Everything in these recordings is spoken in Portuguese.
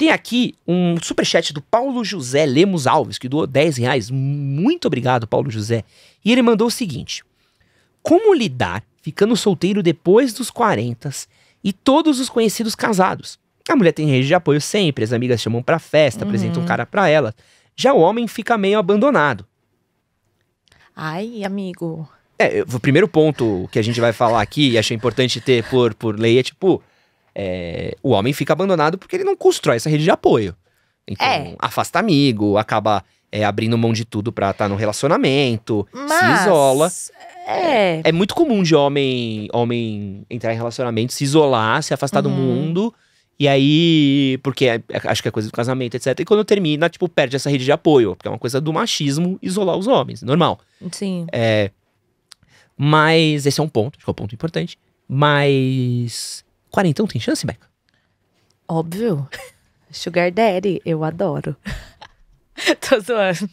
Tem aqui um superchat do Paulo José Lemos Alves, que doou 10 reais. Muito obrigado, Paulo José. E ele mandou o seguinte: Como lidar ficando solteiro depois dos 40 e todos os conhecidos casados? A mulher tem rede de apoio sempre, as amigas chamam pra festa, uhum. apresentam um cara pra ela. Já o homem fica meio abandonado. Ai, amigo. É, o primeiro ponto que a gente vai falar aqui, e achei importante ter por, por lei, é tipo, é, o homem fica abandonado porque ele não constrói essa rede de apoio. Então, é. afasta amigo, acaba é, abrindo mão de tudo pra estar tá no relacionamento, Mas, se isola. É. é... é muito comum de homem, homem entrar em relacionamento, se isolar, se afastar uhum. do mundo. E aí, porque é, é, acho que é coisa do casamento, etc. E quando termina, tipo, perde essa rede de apoio. Porque é uma coisa do machismo isolar os homens, normal. Sim. É, mas esse é um ponto, acho que é um ponto importante. Mas Quarentão tem chance, Beca? Óbvio. Sugar Daddy, eu adoro. Tô zoando.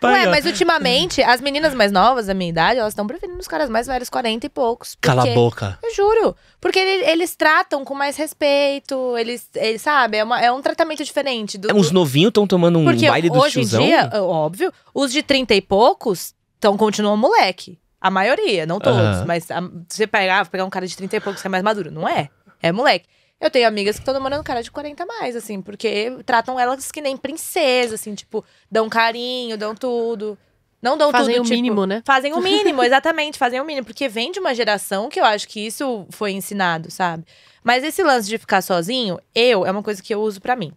Pai, Ué, mas ultimamente, as meninas mais novas da minha idade, elas estão preferindo os caras mais velhos, 40 e poucos. Porque, Cala a boca. Eu juro. Porque eles, eles tratam com mais respeito, eles, eles sabe, é, uma, é um tratamento diferente. Do, Os é, novinhos estão tomando um porque baile do hoje em dia, óbvio, os de 30 e poucos estão continuam moleque. A maioria, não todos, uhum. mas a, você pegar, ah, pegar um cara de 30 e poucos que é mais maduro, não é? É moleque. Eu tenho amigas que estão namorando cara de 40 a mais, assim, porque tratam elas que nem princesa, assim, tipo, dão carinho, dão tudo. Não dão fazem tudo. Fazem o tipo, mínimo, né? Fazem o mínimo, exatamente, fazem o mínimo. Porque vem de uma geração que eu acho que isso foi ensinado, sabe? Mas esse lance de ficar sozinho, eu, é uma coisa que eu uso para mim.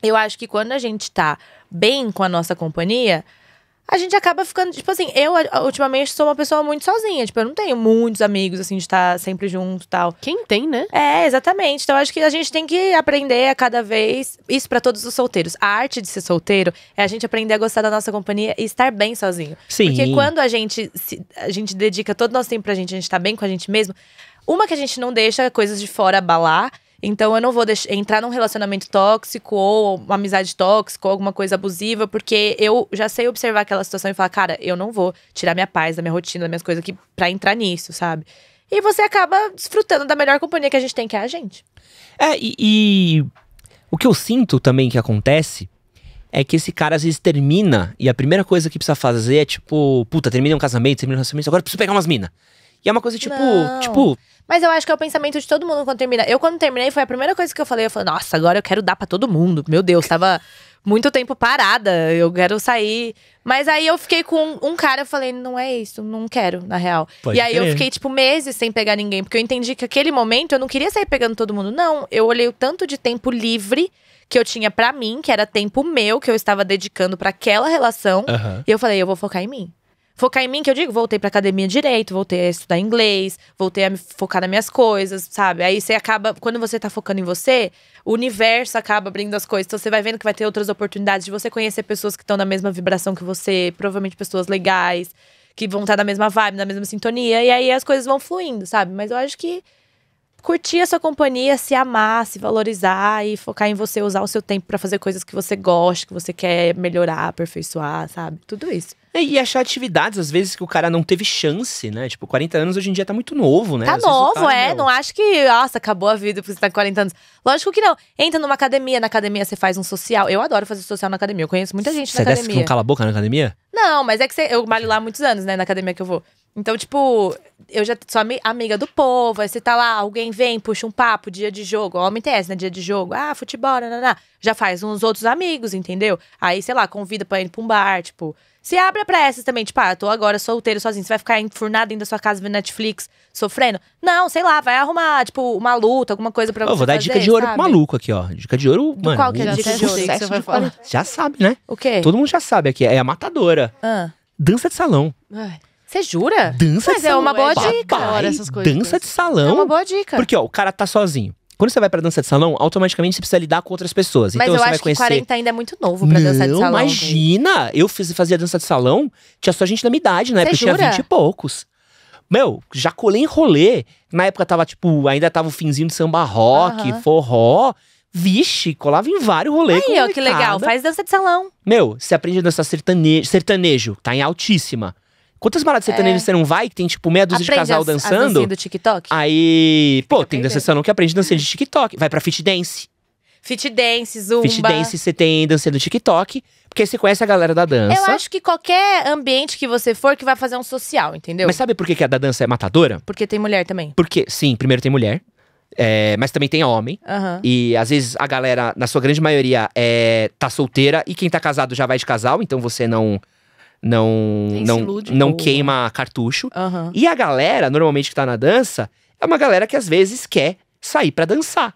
Eu acho que quando a gente tá bem com a nossa companhia, a gente acaba ficando, tipo assim, eu ultimamente sou uma pessoa muito sozinha, tipo, eu não tenho muitos amigos, assim, de estar sempre junto e tal. Quem tem, né? É, exatamente. Então acho que a gente tem que aprender a cada vez, isso para todos os solteiros. A arte de ser solteiro é a gente aprender a gostar da nossa companhia e estar bem sozinho. Sim. Porque quando a gente, se, a gente dedica todo o nosso tempo pra gente, a gente tá bem com a gente mesmo, uma que a gente não deixa coisas de fora abalar. Então eu não vou deixar, entrar num relacionamento tóxico ou uma amizade tóxica ou alguma coisa abusiva, porque eu já sei observar aquela situação e falar, cara, eu não vou tirar minha paz da minha rotina, das minhas coisas aqui pra entrar nisso, sabe? E você acaba desfrutando da melhor companhia que a gente tem, que é a gente. É, e, e o que eu sinto também que acontece é que esse cara às vezes termina e a primeira coisa que precisa fazer é tipo, puta, termina um casamento, termina um relacionamento, agora preciso pegar umas minas. E é uma coisa tipo, não. tipo. Mas eu acho que é o pensamento de todo mundo quando termina. Eu, quando terminei, foi a primeira coisa que eu falei. Eu falei, nossa, agora eu quero dar para todo mundo. Meu Deus, tava muito tempo parada. Eu quero sair. Mas aí eu fiquei com um, cara, eu falei, não é isso, não quero, na real. Pode e aí eu fiquei, tipo, meses sem pegar ninguém, porque eu entendi que aquele momento eu não queria sair pegando todo mundo. Não, eu olhei o tanto de tempo livre que eu tinha para mim, que era tempo meu, que eu estava dedicando para aquela relação. Uhum. E eu falei, eu vou focar em mim. Focar em mim, que eu digo, voltei pra academia direito, voltei a estudar inglês, voltei a me focar nas minhas coisas, sabe? Aí você acaba, quando você tá focando em você, o universo acaba abrindo as coisas. Então você vai vendo que vai ter outras oportunidades de você conhecer pessoas que estão na mesma vibração que você, provavelmente pessoas legais, que vão estar tá na mesma vibe, na mesma sintonia. E aí as coisas vão fluindo, sabe? Mas eu acho que curtir a sua companhia, se amar, se valorizar e focar em você, usar o seu tempo para fazer coisas que você gosta, que você quer melhorar, aperfeiçoar, sabe? Tudo isso. É, e achar atividades, às vezes, que o cara não teve chance, né? Tipo, 40 anos hoje em dia tá muito novo, né? Tá às novo, cara, é. Meu... Não acho que, nossa, acabou a vida porque você tá com 40 anos. Lógico que não. Entra numa academia, na academia você faz um social. Eu adoro fazer social na academia, eu conheço muita gente você na academia. Você desce com cala-boca na academia? Não, mas é que você, eu malho lá há muitos anos, né, na academia que eu vou. Então, tipo, eu já sou amiga do povo, aí você tá lá, alguém vem, puxa um papo, dia de jogo, homem TS, né? Dia de jogo, ah, futebol, nananá. Né, né, né, já faz uns outros amigos, entendeu? Aí, sei lá, convida pra ir pra um bar, tipo. Se abre pra essas também, tipo, ah, tô agora solteiro sozinho, você vai ficar enfurnado dentro da sua casa vendo Netflix, sofrendo? Não, sei lá, vai arrumar, tipo, uma luta, alguma coisa pra eu você. Eu vou dar fazer, dica de ouro sabe? pro maluco aqui, ó. Dica de ouro, Do mano. Qual que é a dica de ouro que você vai falar? Já sabe, né? O quê? Todo mundo já sabe aqui, é a matadora. Ah. Dança de salão. Ai. Você jura? Dança Mas de salão. é uma boa é dica. Papai, essas coisas. Dança de salão. É uma boa dica. Porque, ó, o cara tá sozinho. Quando você vai pra dança de salão, automaticamente você precisa lidar com outras pessoas. Mas então eu você acho vai conhecer... que 40 ainda é muito novo pra não, dança de salão. Imagina! Eu fiz, fazia dança de salão, tinha só gente da minha idade, né? Porque tinha 20 e poucos. Meu, já colei em rolê. Na época tava, tipo, ainda tava o finzinho de samba rock, forró. Vixe, colava em vários rolês. Aí, ó, que legal. Faz dança de salão. Meu, você aprende a dançar sertanejo, sertanejo tá em altíssima. Quantas baladas sertanejas é. você não vai que tem, tipo, meia dúzia aprende de casal as, dançando? As do TikTok? Aí, pô, tem, tem dançando que aprende dançando de TikTok. Vai pra fit dance. Fit dance, zumba. Fit dance, você tem dança do TikTok, porque você conhece a galera da dança. Eu acho que qualquer ambiente que você for que vai fazer um social, entendeu? Mas sabe por que, que a da dança é matadora? Porque tem mulher também. Porque, sim, primeiro tem mulher. É, mas também tem homem. Uhum. E às vezes a galera, na sua grande maioria, é, tá solteira e quem tá casado já vai de casal, então você não não não, não queima cartucho. Uhum. E a galera, normalmente que tá na dança, é uma galera que às vezes quer sair para dançar.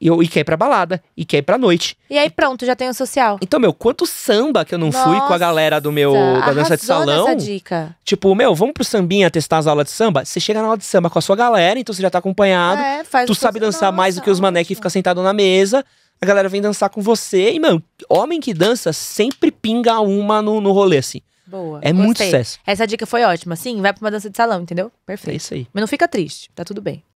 E, e quer ir pra balada, e quer ir pra noite. E aí pronto, já tem o social. Então, meu, quanto samba que eu não Nossa, fui com a galera do meu da dança de salão. Essa dica. Tipo, meu, vamos pro sambinha testar as aulas de samba? Você chega na aula de samba com a sua galera, então você já tá acompanhado. É, faz tu sabe dançar Nossa, mais do que os mané que fica sentado na mesa a galera vem dançar com você. E, mano, homem que dança sempre pinga uma no, no rolê, assim. Boa. É gostei. muito sucesso. Essa dica foi ótima. Sim, vai pra uma dança de salão, entendeu? Perfeito. É isso aí. Mas não fica triste, tá tudo bem.